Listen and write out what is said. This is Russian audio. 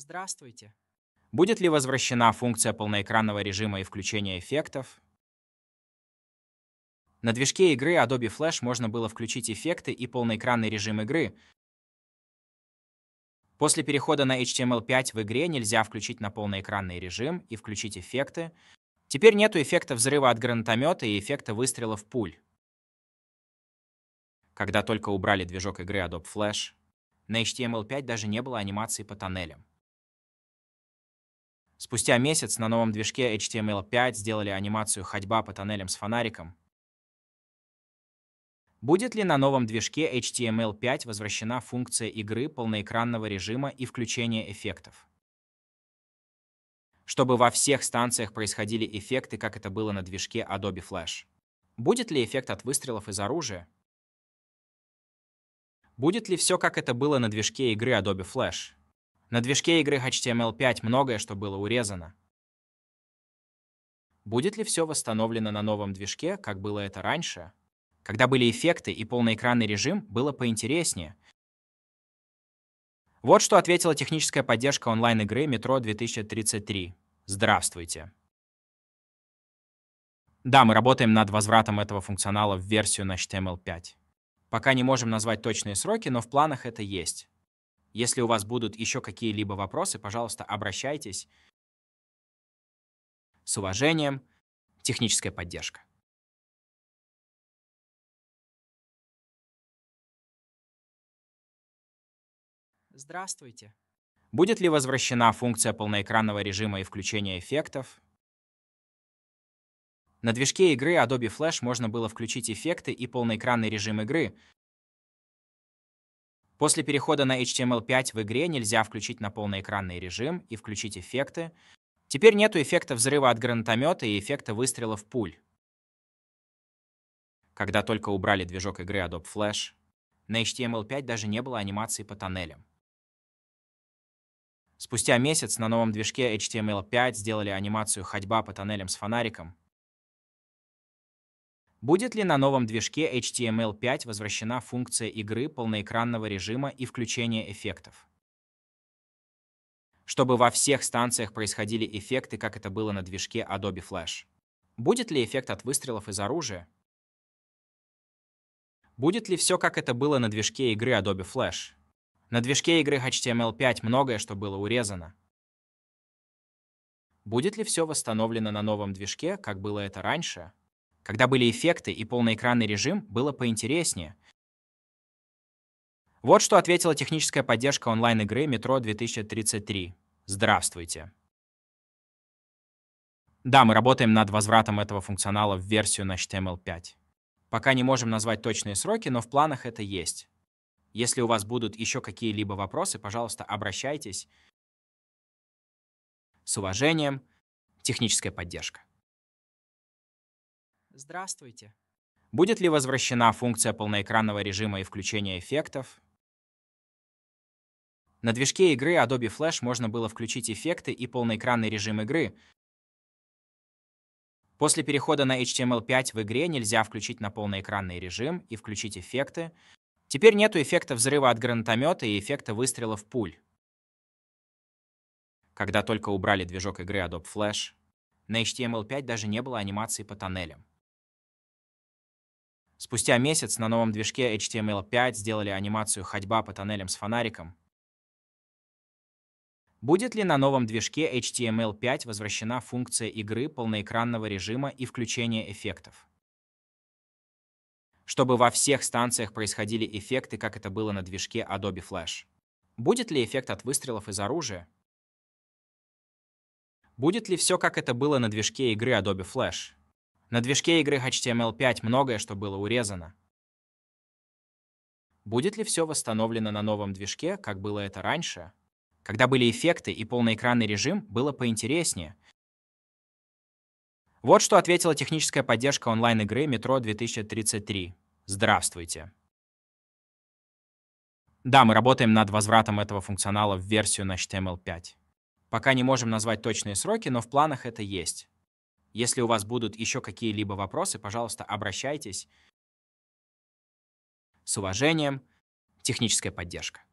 Здравствуйте. Будет ли возвращена функция полноэкранного режима и включения эффектов? На движке игры Adobe Flash можно было включить эффекты и полноэкранный режим игры. После перехода на HTML5 в игре нельзя включить на полноэкранный режим и включить эффекты. Теперь нету эффекта взрыва от гранатомета и эффекта выстрела в пуль. Когда только убрали движок игры Adobe Flash, на HTML5 даже не было анимации по тоннелям. Спустя месяц на новом движке HTML5 сделали анимацию ходьба по тоннелям с фонариком. Будет ли на новом движке HTML5 возвращена функция игры полноэкранного режима и включения эффектов? Чтобы во всех станциях происходили эффекты, как это было на движке Adobe Flash. Будет ли эффект от выстрелов из оружия? Будет ли все, как это было на движке игры Adobe Flash? На движке игры HTML5 многое что было урезано. Будет ли все восстановлено на новом движке, как было это раньше? Когда были эффекты и полноэкранный режим, было поинтереснее. Вот что ответила техническая поддержка онлайн-игры «Метро 2033». Здравствуйте. Да, мы работаем над возвратом этого функционала в версию на HTML5. Пока не можем назвать точные сроки, но в планах это есть. Если у вас будут еще какие-либо вопросы, пожалуйста, обращайтесь. С уважением, техническая поддержка. Здравствуйте. Будет ли возвращена функция полноэкранного режима и включения эффектов? На движке игры Adobe Flash можно было включить эффекты и полноэкранный режим игры, После перехода на HTML5 в игре нельзя включить на полноэкранный режим и включить эффекты. Теперь нету эффекта взрыва от гранатомета и эффекта выстрела в пуль. Когда только убрали движок игры Adobe Flash, на HTML5 даже не было анимации по тоннелям. Спустя месяц на новом движке HTML5 сделали анимацию ходьба по тоннелям с фонариком, Будет ли на новом движке HTML5 возвращена функция игры полноэкранного режима и включения эффектов? Чтобы во всех станциях происходили эффекты, как это было на движке Adobe Flash. Будет ли эффект от выстрелов из оружия? Будет ли все, как это было на движке игры Adobe Flash? На движке игры HTML5 многое, что было урезано. Будет ли все восстановлено на новом движке, как было это раньше, когда были эффекты и полноэкранный режим, было поинтереснее. Вот что ответила техническая поддержка онлайн-игры «Метро 2033». Здравствуйте. Да, мы работаем над возвратом этого функционала в версию на HTML5. Эм Пока не можем назвать точные сроки, но в планах это есть. Если у вас будут еще какие-либо вопросы, пожалуйста, обращайтесь. С уважением, техническая поддержка. Здравствуйте. Будет ли возвращена функция полноэкранного режима и включения эффектов? На движке игры Adobe Flash можно было включить эффекты и полноэкранный режим игры. После перехода на HTML5 в игре нельзя включить на полноэкранный режим и включить эффекты. Теперь нету эффекта взрыва от гранатомета и эффекта выстрела в пуль. Когда только убрали движок игры Adobe Flash, на HTML5 даже не было анимации по тоннелям. Спустя месяц на новом движке HTML5 сделали анимацию ходьба по тоннелям с фонариком. Будет ли на новом движке HTML5 возвращена функция игры полноэкранного режима и включения эффектов? Чтобы во всех станциях происходили эффекты, как это было на движке Adobe Flash. Будет ли эффект от выстрелов из оружия? Будет ли все, как это было на движке игры Adobe Flash? На движке игры HTML5 многое что было урезано. Будет ли все восстановлено на новом движке, как было это раньше? Когда были эффекты и полноэкранный режим, было поинтереснее. Вот что ответила техническая поддержка онлайн-игры «Метро 2033». Здравствуйте. Да, мы работаем над возвратом этого функционала в версию на HTML5. Пока не можем назвать точные сроки, но в планах это есть. Если у вас будут еще какие-либо вопросы, пожалуйста, обращайтесь. С уважением, техническая поддержка.